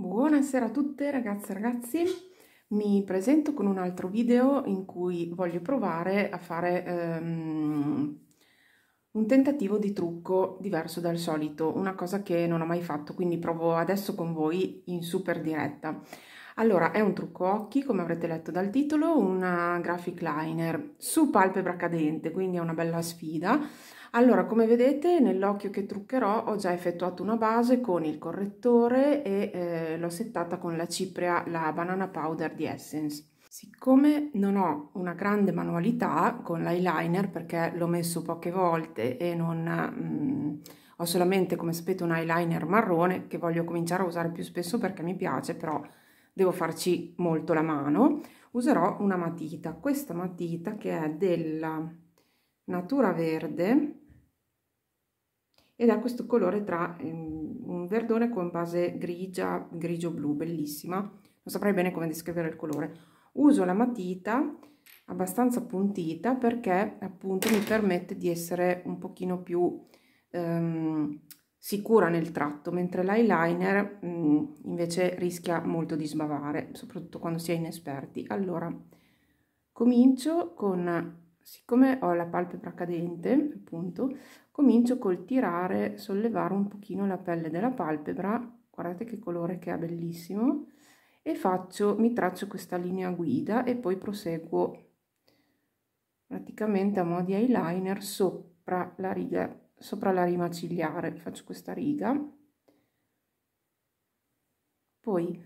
Buonasera a tutte ragazze e ragazzi, mi presento con un altro video in cui voglio provare a fare um, un tentativo di trucco diverso dal solito, una cosa che non ho mai fatto, quindi provo adesso con voi in super diretta. Allora, è un trucco occhi, come avrete letto dal titolo, una graphic liner su palpebra cadente, quindi è una bella sfida allora, come vedete, nell'occhio che truccherò ho già effettuato una base con il correttore e eh, l'ho settata con la cipria, la banana powder di Essence. Siccome non ho una grande manualità con l'eyeliner, perché l'ho messo poche volte e non... Mm, ho solamente, come sapete, un eyeliner marrone che voglio cominciare a usare più spesso perché mi piace, però devo farci molto la mano. Userò una matita, questa matita che è della Natura Verde, ed è questo colore tra ehm, un verdone con base grigia, grigio-blu, bellissima, non saprei bene come descrivere il colore. Uso la matita abbastanza puntita perché appunto mi permette di essere un pochino più ehm, sicura nel tratto, mentre l'eyeliner mm, invece rischia molto di sbavare, soprattutto quando si è inesperti. Allora, comincio con, siccome ho la palpebra cadente, appunto, comincio col tirare, sollevare un pochino la pelle della palpebra, guardate che colore che ha bellissimo, e faccio, mi traccio questa linea guida e poi proseguo praticamente a mo' di eyeliner sopra la riga, sopra la rima cigliare, faccio questa riga, poi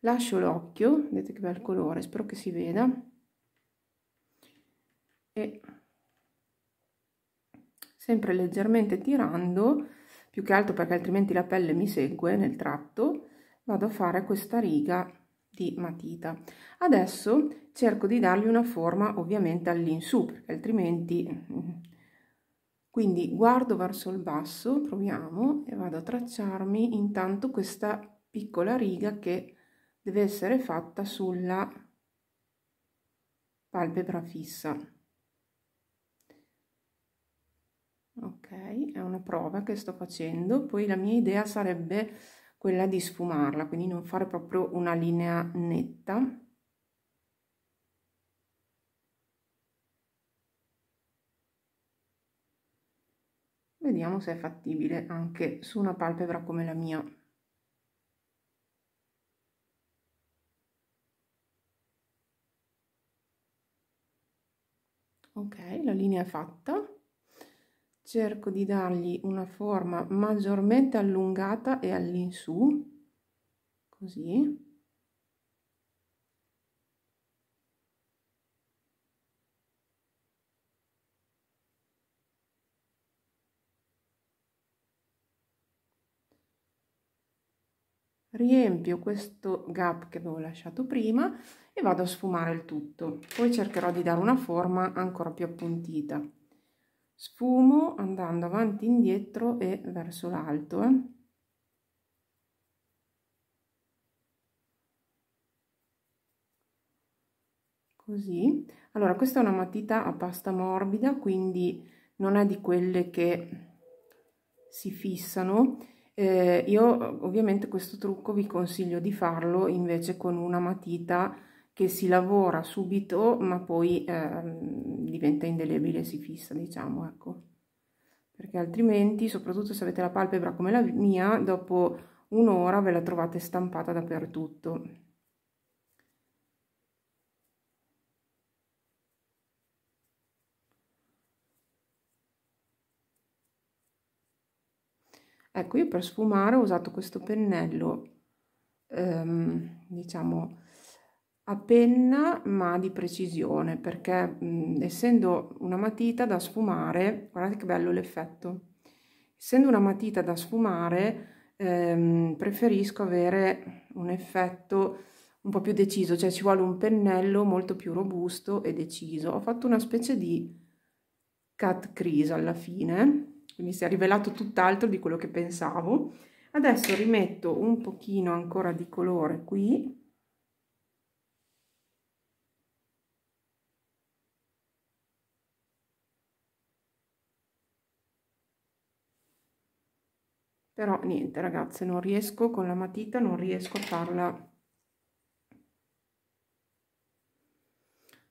lascio l'occhio, vedete che bel colore, spero che si veda, e sempre leggermente tirando, più che altro perché altrimenti la pelle mi segue nel tratto, vado a fare questa riga di matita. Adesso cerco di dargli una forma ovviamente all'insù, perché altrimenti... Mm, quindi guardo verso il basso, proviamo, e vado a tracciarmi intanto questa piccola riga che deve essere fatta sulla palpebra fissa. è una prova che sto facendo poi la mia idea sarebbe quella di sfumarla quindi non fare proprio una linea netta vediamo se è fattibile anche su una palpebra come la mia ok la linea è fatta cerco di dargli una forma maggiormente allungata e all'insù così riempio questo gap che avevo lasciato prima e vado a sfumare il tutto poi cercherò di dare una forma ancora più appuntita sfumo andando avanti e indietro e verso l'alto eh. Così. Allora, questa è una matita a pasta morbida, quindi non è di quelle che si fissano. Eh, io ovviamente questo trucco vi consiglio di farlo invece con una matita che si lavora subito ma poi eh, diventa indelebile, si fissa diciamo ecco perché altrimenti soprattutto se avete la palpebra come la mia dopo un'ora ve la trovate stampata dappertutto Ecco, io per sfumare ho usato questo pennello, ehm, diciamo, a penna ma di precisione perché mh, mhmm, essendo una matita da sfumare guardate che bello l'effetto essendo una matita da sfumare ehm, preferisco avere un effetto un po' più deciso cioè ci vuole un pennello molto più robusto e deciso ho fatto una specie di cut crease alla fine quindi si è rivelato tutt'altro di quello che pensavo adesso rimetto un pochino ancora di colore qui però niente ragazze non riesco con la matita non riesco a farla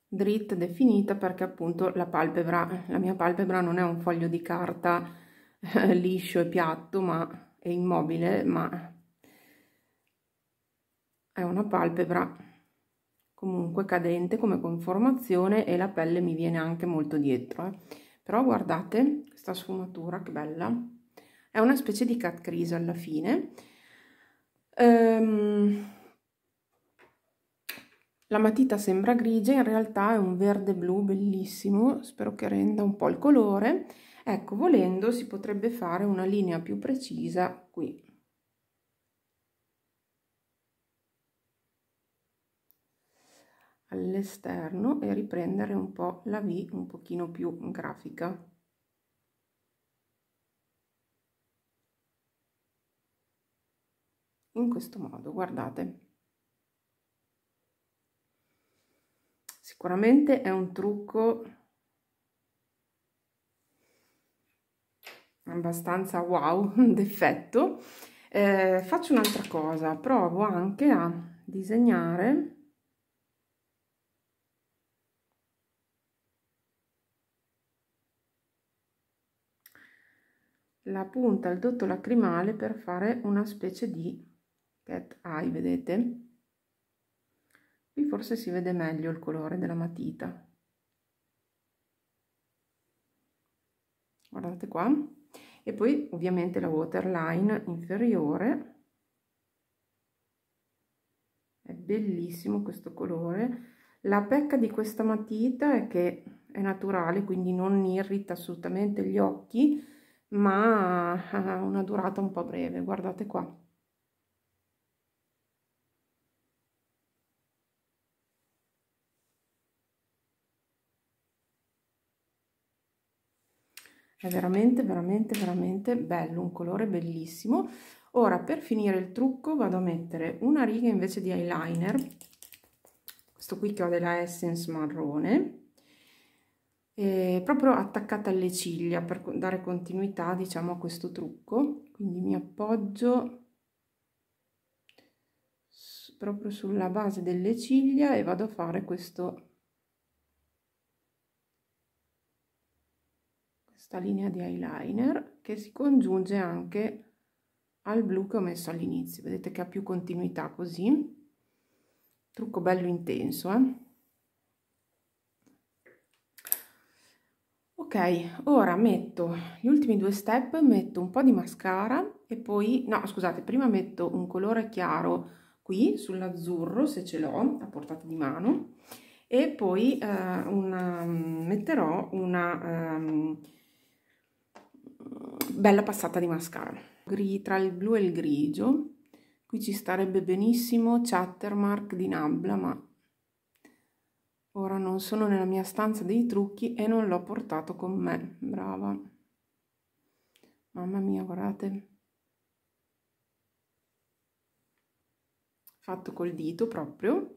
dritta definita perché appunto la palpebra la mia palpebra non è un foglio di carta eh, liscio e piatto ma è immobile ma è una palpebra comunque cadente come conformazione e la pelle mi viene anche molto dietro eh. però guardate questa sfumatura che bella è una specie di cat crease alla fine. Um, la matita sembra grigia, in realtà è un verde blu bellissimo, spero che renda un po' il colore. Ecco, volendo si potrebbe fare una linea più precisa qui. All'esterno e riprendere un po' la V un pochino più grafica. in questo modo guardate sicuramente è un trucco abbastanza wow d'effetto eh, faccio un'altra cosa provo anche a disegnare la punta, il dotto lacrimale per fare una specie di cat eye vedete qui forse si vede meglio il colore della matita guardate qua e poi ovviamente la waterline inferiore è bellissimo questo colore la pecca di questa matita è che è naturale quindi non irrita assolutamente gli occhi ma ha una durata un po' breve guardate qua è veramente veramente veramente bello un colore bellissimo ora per finire il trucco vado a mettere una riga invece di eyeliner questo qui che ho della essence marrone proprio attaccata alle ciglia per dare continuità diciamo a questo trucco quindi mi appoggio proprio sulla base delle ciglia e vado a fare questo questa linea di eyeliner che si congiunge anche al blu che ho messo all'inizio vedete che ha più continuità così trucco bello intenso eh? ok ora metto gli ultimi due step metto un po di mascara e poi no scusate prima metto un colore chiaro qui sull'azzurro se ce l'ho a portata di mano e poi eh, una, mm, metterò una um, bella passata di mascara. tra il blu e il grigio, qui ci starebbe benissimo Chattermark di Nabla, ma ora non sono nella mia stanza dei trucchi e non l'ho portato con me. Brava. Mamma mia, guardate. Fatto col dito proprio.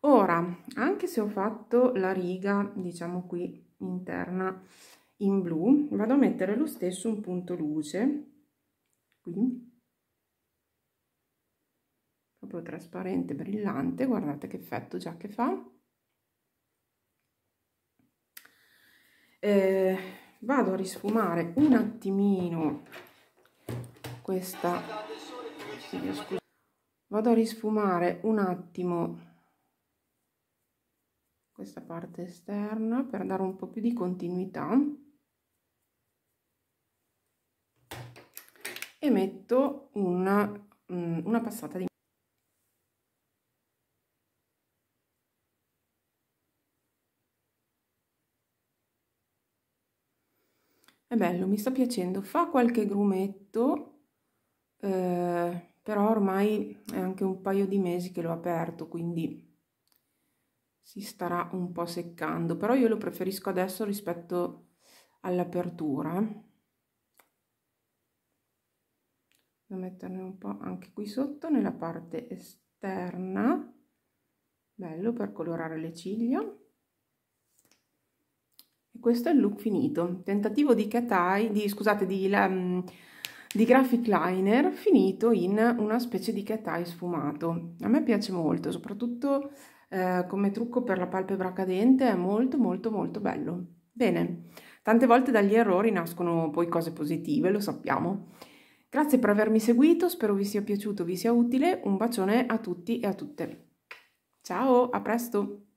Ora, anche se ho fatto la riga, diciamo qui, interna, in blu vado a mettere lo stesso un punto luce qui proprio trasparente brillante guardate che effetto già che fa eh, vado a risfumare un attimino questa vado a risfumare un attimo questa parte esterna per dare un po più di continuità e metto una, mm, una passata di È bello, mi sta piacendo. Fa qualche grumetto, eh, però ormai è anche un paio di mesi che l'ho aperto, quindi si starà un po' seccando. Però io lo preferisco adesso rispetto all'apertura. da metterne un po' anche qui sotto nella parte esterna bello per colorare le ciglia e questo è il look finito tentativo di katai di scusate di, la, mm, di graphic liner finito in una specie di cat eye sfumato a me piace molto soprattutto eh, come trucco per la palpebra cadente è molto molto molto bello bene tante volte dagli errori nascono poi cose positive lo sappiamo Grazie per avermi seguito, spero vi sia piaciuto, vi sia utile. Un bacione a tutti e a tutte. Ciao, a presto!